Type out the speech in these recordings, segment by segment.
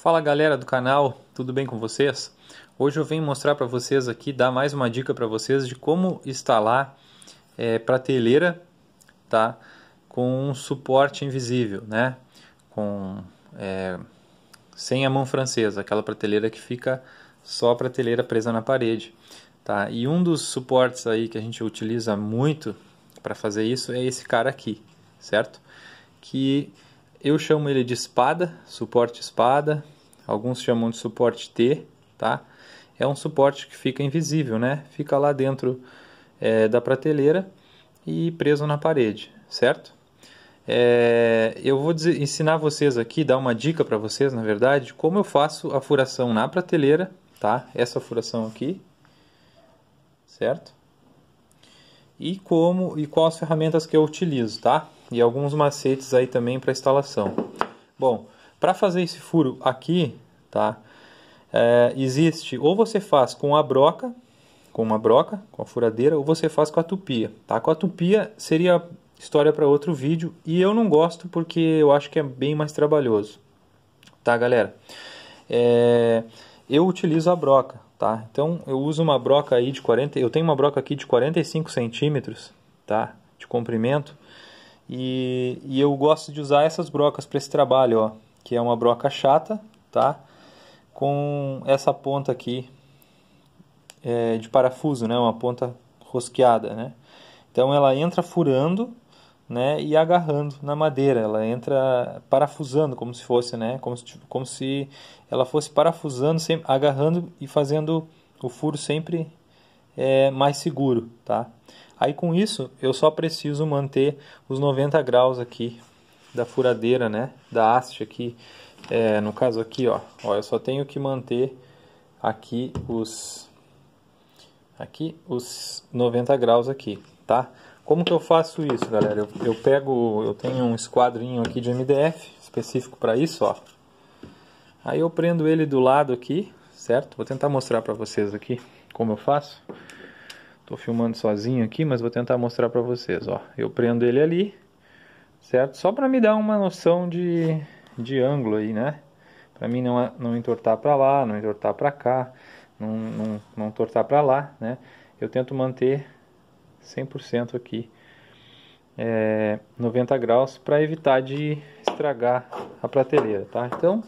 Fala galera do canal, tudo bem com vocês? Hoje eu venho mostrar para vocês aqui, dar mais uma dica para vocês de como instalar é, prateleira tá? com um suporte invisível, né? com, é, sem a mão francesa, aquela prateleira que fica só a prateleira presa na parede. Tá? E um dos suportes aí que a gente utiliza muito para fazer isso é esse cara aqui, certo? Que eu chamo ele de espada, suporte espada, alguns chamam de suporte T, tá? É um suporte que fica invisível, né? Fica lá dentro é, da prateleira e preso na parede, certo? É, eu vou dizer, ensinar vocês aqui, dar uma dica para vocês, na verdade, como eu faço a furação na prateleira, tá? Essa furação aqui, certo? E como e quais ferramentas que eu utilizo, tá? e alguns macetes aí também para instalação. Bom, para fazer esse furo aqui, tá? É, existe ou você faz com a broca, com uma broca, com a furadeira, ou você faz com a tupia, tá? Com a tupia seria história para outro vídeo e eu não gosto porque eu acho que é bem mais trabalhoso, tá, galera? É, eu utilizo a broca, tá? Então eu uso uma broca aí de 40, eu tenho uma broca aqui de 45 centímetros, tá? De comprimento e, e eu gosto de usar essas brocas para esse trabalho, ó, que é uma broca chata, tá? Com essa ponta aqui é, de parafuso, né? Uma ponta rosqueada, né? Então ela entra furando, né? E agarrando na madeira, ela entra parafusando como se fosse, né? Como se, como se ela fosse parafusando, sempre, agarrando e fazendo o furo sempre é, mais seguro, tá? Aí com isso, eu só preciso manter os 90 graus aqui da furadeira, né? Da haste aqui, é, no caso aqui, ó. ó. Eu só tenho que manter aqui os aqui os 90 graus aqui, tá? Como que eu faço isso, galera? Eu, eu pego, eu tenho um esquadrinho aqui de MDF específico para isso, ó. Aí eu prendo ele do lado aqui, certo? Vou tentar mostrar para vocês aqui como eu faço. Tô filmando sozinho aqui, mas vou tentar mostrar para vocês. Ó, eu prendo ele ali, certo? Só para me dar uma noção de, de ângulo aí, né? Para mim não, é, não entortar para lá, não entortar para cá, não, não, não tortar para lá, né? Eu tento manter 100% aqui, é, 90 graus, para evitar de estragar a prateleira, tá? Então,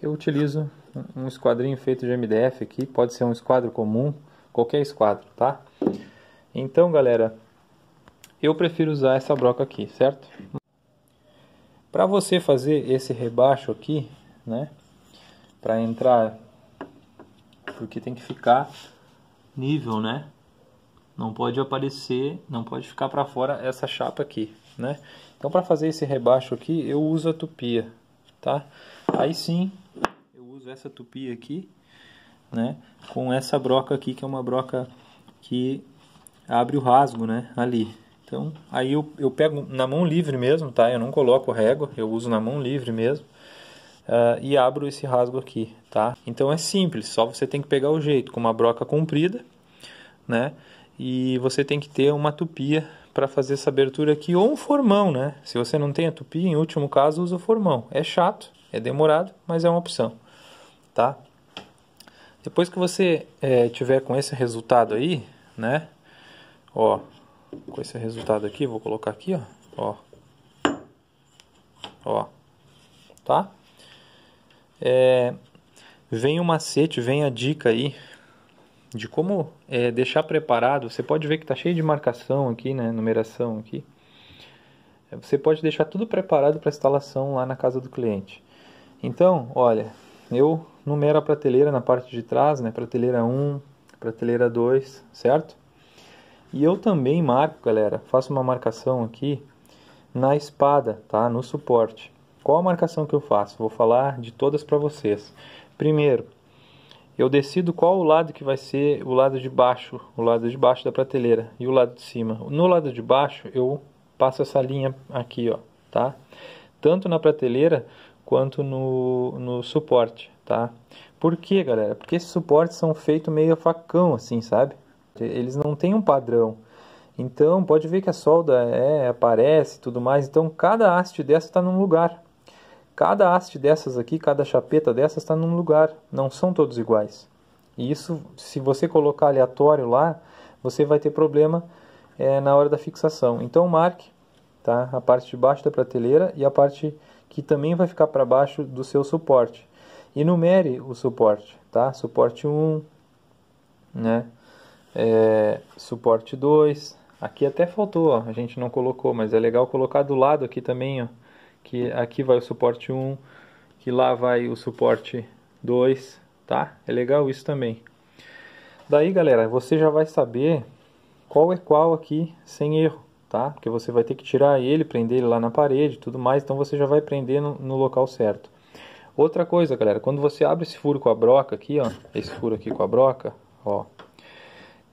eu utilizo um esquadrinho feito de MDF aqui, pode ser um esquadro comum, qualquer esquadro, tá? Então, galera, eu prefiro usar essa broca aqui, certo? Para você fazer esse rebaixo aqui, né? Para entrar, porque tem que ficar nível, né? Não pode aparecer, não pode ficar para fora essa chapa aqui, né? Então, para fazer esse rebaixo aqui, eu uso a tupia, tá? Aí sim, eu uso essa tupia aqui, né? Com essa broca aqui, que é uma broca que abre o rasgo, né? Ali. Então, aí eu, eu pego na mão livre mesmo, tá? Eu não coloco régua, eu uso na mão livre mesmo. Uh, e abro esse rasgo aqui, tá? Então é simples, só você tem que pegar o jeito com uma broca comprida, né? E você tem que ter uma tupia para fazer essa abertura aqui ou um formão, né? Se você não tem a tupia, em último caso, usa o formão. É chato, é demorado, mas é uma opção, tá? Depois que você é, tiver com esse resultado aí, né? Ó, com esse resultado aqui, vou colocar aqui, ó. Ó. Ó. Tá? É, vem o um macete, vem a dica aí de como é, deixar preparado. Você pode ver que tá cheio de marcação aqui, né? Numeração aqui. É, você pode deixar tudo preparado para instalação lá na casa do cliente. Então, olha, eu numero a prateleira na parte de trás, né? Prateleira 1, prateleira 2, certo? E eu também marco, galera, faço uma marcação aqui na espada, tá? No suporte. Qual a marcação que eu faço? Vou falar de todas para vocês. Primeiro, eu decido qual o lado que vai ser o lado de baixo, o lado de baixo da prateleira e o lado de cima. No lado de baixo eu passo essa linha aqui, ó, tá? Tanto na prateleira quanto no, no suporte, tá? Por quê, galera? Porque esses suportes são feitos meio a facão, assim, sabe? Eles não têm um padrão. Então, pode ver que a solda é, aparece e tudo mais. Então, cada haste dessa está num lugar. Cada haste dessas aqui, cada chapeta dessas está num lugar. Não são todos iguais. E isso, se você colocar aleatório lá, você vai ter problema é, na hora da fixação. Então, marque tá? a parte de baixo da prateleira e a parte que também vai ficar para baixo do seu suporte. Enumere o suporte, tá? Suporte 1, né? é, suporte 2. Aqui até faltou, ó, a gente não colocou, mas é legal colocar do lado aqui também, ó, que aqui vai o suporte 1, um, que lá vai o suporte 2, tá? É legal isso também. Daí, galera, você já vai saber qual é qual aqui sem erro, tá? Porque você vai ter que tirar ele, prender ele lá na parede tudo mais, então você já vai prender no, no local certo. Outra coisa, galera, quando você abre esse furo com a broca aqui, ó, esse furo aqui com a broca, ó,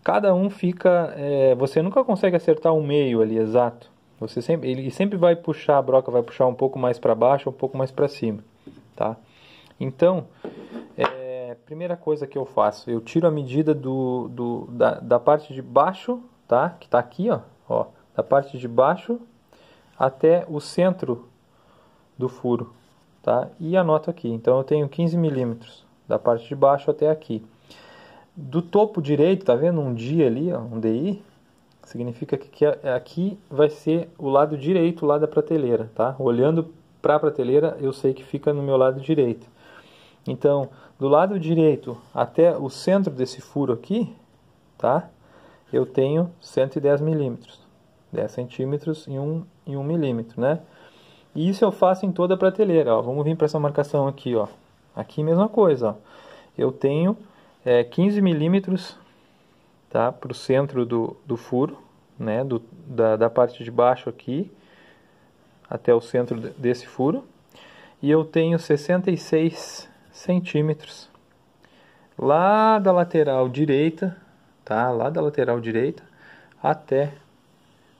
cada um fica. É, você nunca consegue acertar um meio ali exato. Você sempre, ele sempre vai puxar a broca, vai puxar um pouco mais para baixo, um pouco mais para cima, tá? Então, é, primeira coisa que eu faço, eu tiro a medida do, do da, da, parte de baixo, tá? Que está aqui, ó, ó, da parte de baixo até o centro do furo, tá? E anoto aqui. Então, eu tenho 15 milímetros da parte de baixo até aqui do topo direito, tá vendo? Um dia ali, ó, um DI, significa que é aqui vai ser o lado direito lá da prateleira, tá? Olhando para a prateleira, eu sei que fica no meu lado direito. Então, do lado direito até o centro desse furo aqui, tá? Eu tenho 110 milímetros, 10 centímetros e 1, e um milímetro, né? E isso eu faço em toda a prateleira, ó. Vamos vir para essa marcação aqui, ó. Aqui mesma coisa, ó. Eu tenho é, 15 milímetros tá, para o centro do, do furo, né, do, da, da parte de baixo aqui até o centro desse furo. E eu tenho 66 centímetros lá da lateral direita, tá? Lá da lateral direita até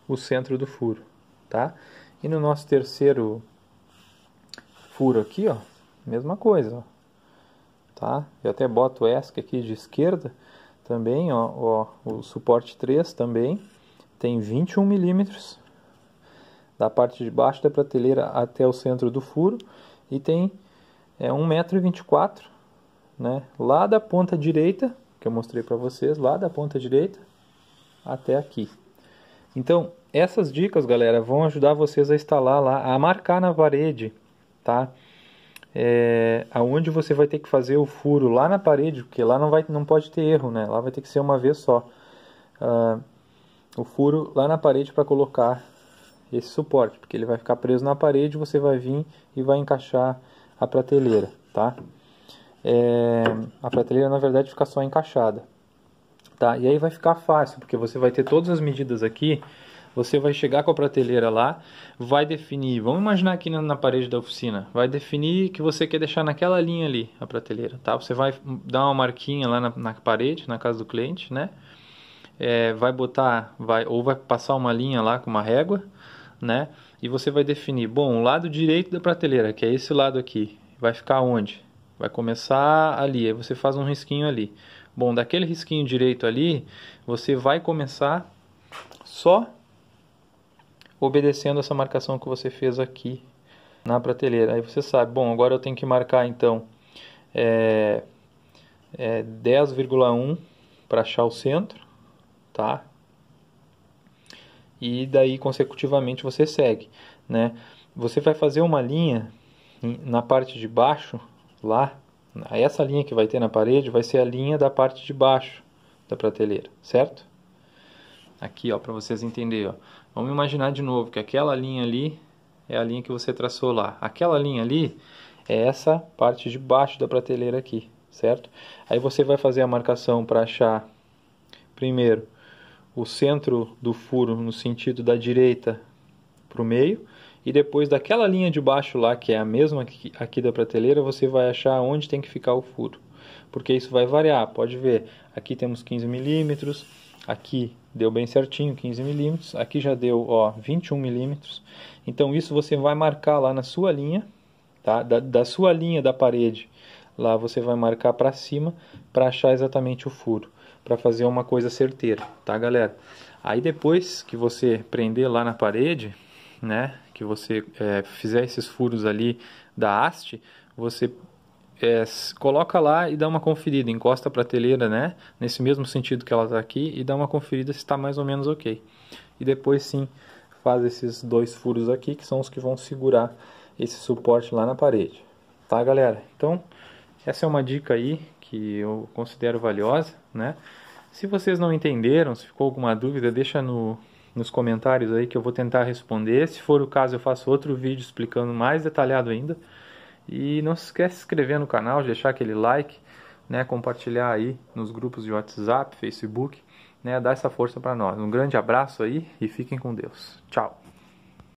o centro do furo, tá? E no nosso terceiro furo aqui, ó, mesma coisa, ó tá? Eu até boto o ESC aqui de esquerda também, ó, ó o suporte 3 também tem 21 milímetros da parte de baixo da prateleira até o centro do furo e tem é, 1,24m, né? Lá da ponta direita, que eu mostrei para vocês, lá da ponta direita até aqui. Então, essas dicas, galera, vão ajudar vocês a instalar lá, a marcar na parede, tá? é, aonde você vai ter que fazer o furo lá na parede, porque lá não, vai, não pode ter erro, né? Lá vai ter que ser uma vez só. Ah, o furo lá na parede para colocar esse suporte, porque ele vai ficar preso na parede, você vai vir e vai encaixar a prateleira, tá? É, a prateleira na verdade fica só encaixada, tá? E aí vai ficar fácil, porque você vai ter todas as medidas aqui você vai chegar com a prateleira lá, vai definir, vamos imaginar aqui na, parede da oficina, vai definir que você quer deixar naquela linha ali a prateleira, tá? Você vai dar uma marquinha lá na, na parede, na casa do cliente, né? É, vai botar, vai ou vai passar uma linha lá com uma régua, né? E você vai definir, bom, o lado direito da prateleira, que é esse lado aqui, vai ficar onde? Vai começar ali, aí você faz um risquinho ali. Bom, daquele risquinho direito ali, você vai começar só obedecendo essa marcação que você fez aqui na prateleira. Aí você sabe, bom, agora eu tenho que marcar então é, é 10,1 para achar o centro, tá? E daí consecutivamente você segue, né? Você vai fazer uma linha na parte de baixo, lá, essa linha que vai ter na parede vai ser a linha da parte de baixo da prateleira, certo? aqui, ó, para vocês entenderem, ó. Vamos imaginar de novo que aquela linha ali é a linha que você traçou lá. Aquela linha ali é essa parte de baixo da prateleira aqui, certo? Aí você vai fazer a marcação para achar primeiro o centro do furo no sentido da direita para o meio e depois daquela linha de baixo lá, que é a mesma aqui, da prateleira, você vai achar onde tem que ficar o furo. Porque isso vai variar, pode ver, aqui temos 15 milímetros, aqui deu bem certinho, 15 milímetros. Aqui já deu, ó, 21 milímetros. Então isso você vai marcar lá na sua linha, tá? Da, da sua linha da parede, lá você vai marcar para cima para achar exatamente o furo, para fazer uma coisa certeira, tá, galera? Aí depois que você prender lá na parede, né? Que você é, fizer esses furos ali da haste, você é, coloca lá e dá uma conferida, encosta a prateleira, né? Nesse mesmo sentido que ela está aqui e dá uma conferida se está mais ou menos ok. E depois sim faz esses dois furos aqui que são os que vão segurar esse suporte lá na parede. Tá, galera? Então essa é uma dica aí que eu considero valiosa, né? Se vocês não entenderam, se ficou alguma dúvida, deixa no, nos comentários aí que eu vou tentar responder. Se for o caso, eu faço outro vídeo explicando mais detalhado ainda. E não se esquece de se inscrever no canal, de deixar aquele like, né, compartilhar aí nos grupos de WhatsApp, Facebook, né, dar essa força para nós. Um grande abraço aí e fiquem com Deus. Tchau.